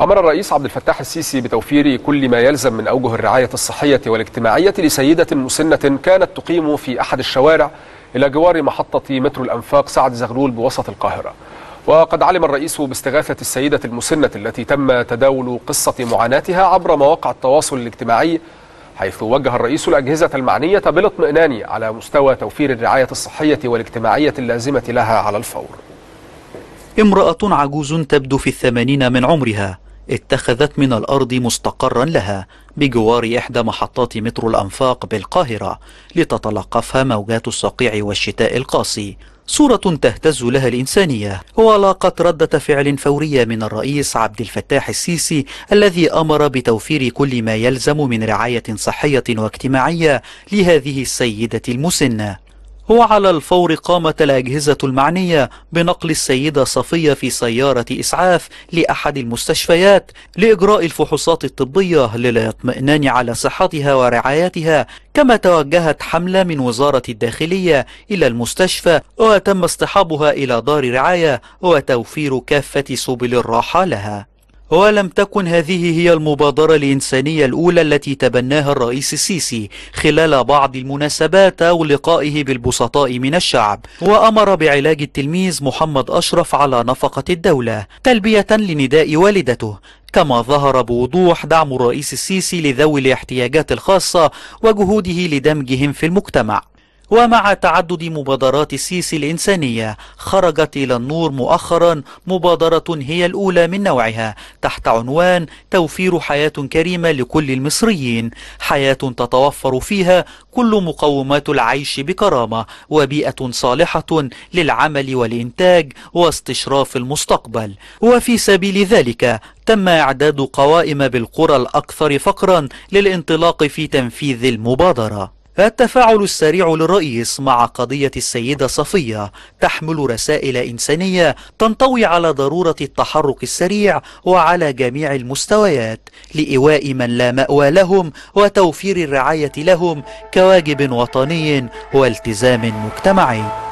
أمر الرئيس عبد الفتاح السيسي بتوفير كل ما يلزم من أوجه الرعاية الصحية والاجتماعية لسيدة مسنة كانت تقيم في أحد الشوارع إلى جوار محطة مترو الأنفاق سعد زغلول بوسط القاهرة وقد علم الرئيس باستغاثة السيدة المسنة التي تم تداول قصة معاناتها عبر مواقع التواصل الاجتماعي حيث وجه الرئيس الأجهزة المعنية بالاطمئنان على مستوى توفير الرعاية الصحية والاجتماعية اللازمة لها على الفور امرأة عجوز تبدو في الثمانين من عمرها اتخذت من الأرض مستقرا لها بجوار إحدى محطات مترو الأنفاق بالقاهرة لتتلقفها موجات الصقيع والشتاء القاسي صورة تهتز لها الإنسانية ولاقت ردة فعل فورية من الرئيس عبد الفتاح السيسي الذي أمر بتوفير كل ما يلزم من رعاية صحية واجتماعية لهذه السيدة المسنة وعلى الفور قامت الأجهزة المعنية بنقل السيدة صفية في سيارة إسعاف لأحد المستشفيات لإجراء الفحوصات الطبية للاطمئنان على صحتها ورعايتها كما توجهت حملة من وزارة الداخلية إلى المستشفى وتم اصطحابها إلى دار رعاية وتوفير كافة سبل الراحة لها ولم تكن هذه هي المبادرة الإنسانية الأولى التي تبناها الرئيس السيسي خلال بعض المناسبات أو لقائه بالبسطاء من الشعب وأمر بعلاج التلميذ محمد أشرف على نفقة الدولة تلبية لنداء والدته كما ظهر بوضوح دعم الرئيس السيسي لذوي الاحتياجات الخاصة وجهوده لدمجهم في المجتمع ومع تعدد مبادرات السيسي الإنسانية خرجت إلى النور مؤخرا مبادرة هي الأولى من نوعها تحت عنوان توفير حياة كريمة لكل المصريين حياة تتوفر فيها كل مقومات العيش بكرامة وبيئة صالحة للعمل والإنتاج واستشراف المستقبل وفي سبيل ذلك تم إعداد قوائم بالقرى الأكثر فقرا للانطلاق في تنفيذ المبادرة التفاعل السريع للرئيس مع قضية السيدة صفية تحمل رسائل إنسانية تنطوي على ضرورة التحرك السريع وعلى جميع المستويات لإيواء من لا مأوى لهم وتوفير الرعاية لهم كواجب وطني والتزام مجتمعي